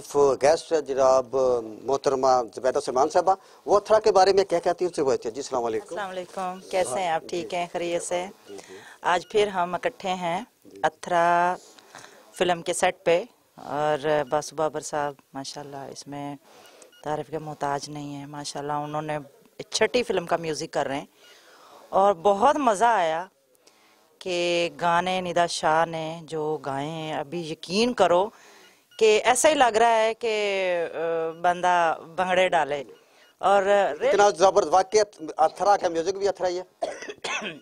Chief guest جناب محترمہ زبیدہ سلمان صاحبہ وہ اتھرا کے بارے میں کہہ کہتی ہیں اسے بہتی ہے جی سلام علیکم سلام علیکم کیسے ہیں آپ جی۔ ٹھیک ہیں خریعے سے جی، جی۔ آج پھر ہم اکٹھے ہیں اتھرا فلم کے سیٹ پہ اور باسو بابر صاحب ماشاءاللہ اس میں تعریف کے محتاج نہیں ہیں ماشاءاللہ انہوں نے چھٹی فلم کا میوزک کر رہے ہیں اور بہت مزہ آیا کہ گانے ندہ شاہ نے جو گائے ہیں ابھی یقین کرو کہ ایسا ہی لگ رہا ہے کہ بندہ بھنگڑے ڈالے اور اتنا زبرد واقعی اتھرا کا میوزک بھی اتھرا ہی ہے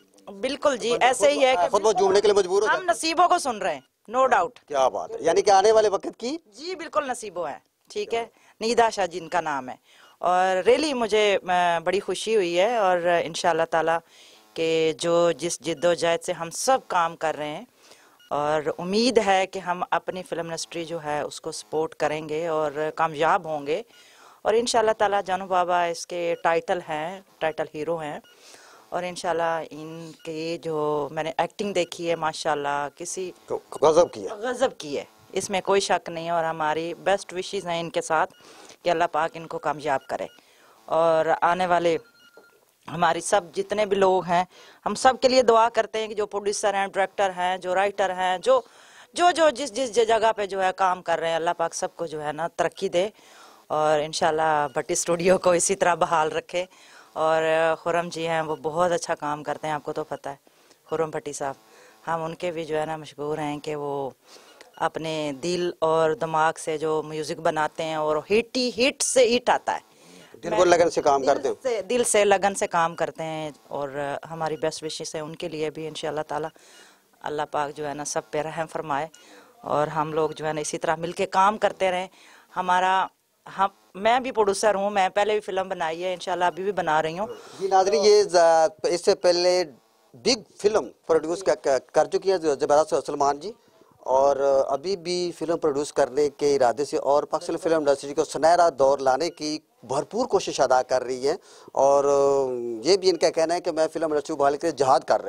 بالکل جی ایسے ہی ہے کہ خود وہ جھومنے کے لیے مجبور ہوتا ہے ہم نصیبوں کو سن رہے ہیں نو ڈاؤٹ کیا بات ہے یعنی کہ آنے والے وقت کی جی بالکل نصیبوں ہیں ٹھیک ہے نیدہ شاہ جن کا نام ہے اور ریلی مجھے بڑی خوشی ہوئی ہے اور انشاءاللہ تعالی کہ جو جس جد و جائد سے ہم سب کام کر رہے ہیں اور امید ہے کہ ہم اپنی فلم انڈسٹری جو ہے اس کو سپورٹ کریں گے اور کامیاب ہوں گے اور انشاءاللہ تعالی جانو بابا اس کے ٹائٹل ہیں ٹائٹل ہیرو ہیں اور انشاءاللہ ان کی جو میں نے ایکٹنگ دیکھی ہے ماشاءاللہ کسی غضب کی ہے غضب کی ہے اس میں کوئی شک نہیں اور ہماری بیسٹ وشیز ہیں ان کے ساتھ کہ اللہ پاک ان کو کامیاب کرے اور آنے والے ہماری سب جتنے بھی لوگ ہیں ہم سب کے لیے دعا کرتے ہیں کہ جو پروڈیوسر ہیں ڈریکٹر ہیں جو رائٹر ہیں جو جو جو جس جس جگہ پہ جو ہے کام کر رہے ہیں اللہ پاک سب کو جو ہے نا ترقی دے اور انشاءاللہ بٹی سٹوڈیو بھٹی اسٹوڈیو کو اسی طرح بحال رکھے اور خرم جی ہیں وہ بہت اچھا کام کرتے ہیں آپ کو تو پتہ ہے خرم بھٹی صاحب ہم ان کے بھی جو ہے نا مشغور ہیں کہ وہ اپنے دل اور دماغ سے جو میوزک بناتے ہیں اور ہیٹی ہیٹ سے ہیٹ آتا ہے دل کو لگن سے کام کرتے ہیں دل سے لگن سے کام کرتے ہیں اور ہماری بیسٹ وشیز ہیں ان کے لیے بھی انشاءاللہ تعالی اللہ پاک جو ہے نا سب پہ رحم فرمائے اور ہم لوگ جو ہے نا اسی طرح مل کے کام کرتے رہے ہمارا ہم میں بھی پروڈوسر ہوں میں پہلے بھی فلم بنائی ہے انشاءاللہ ابھی بھی بنا رہی ہوں جی ناظرین یہ اس سے پہلے بگ فلم پروڈیوس کر چکی ہے زبردست سلمان جی اور ابھی بھی فلم پروڈیوس کرنے کے ارادے سے اور پاکستان فلم انڈسٹری کو سنہرا دور لانے کی بھرپور کوشش ادا کر رہی ہے اور یہ بھی ان کا کہنا ہے کہ میں فلم انڈسٹری کو بحال کے جہاد کر رہا ہوں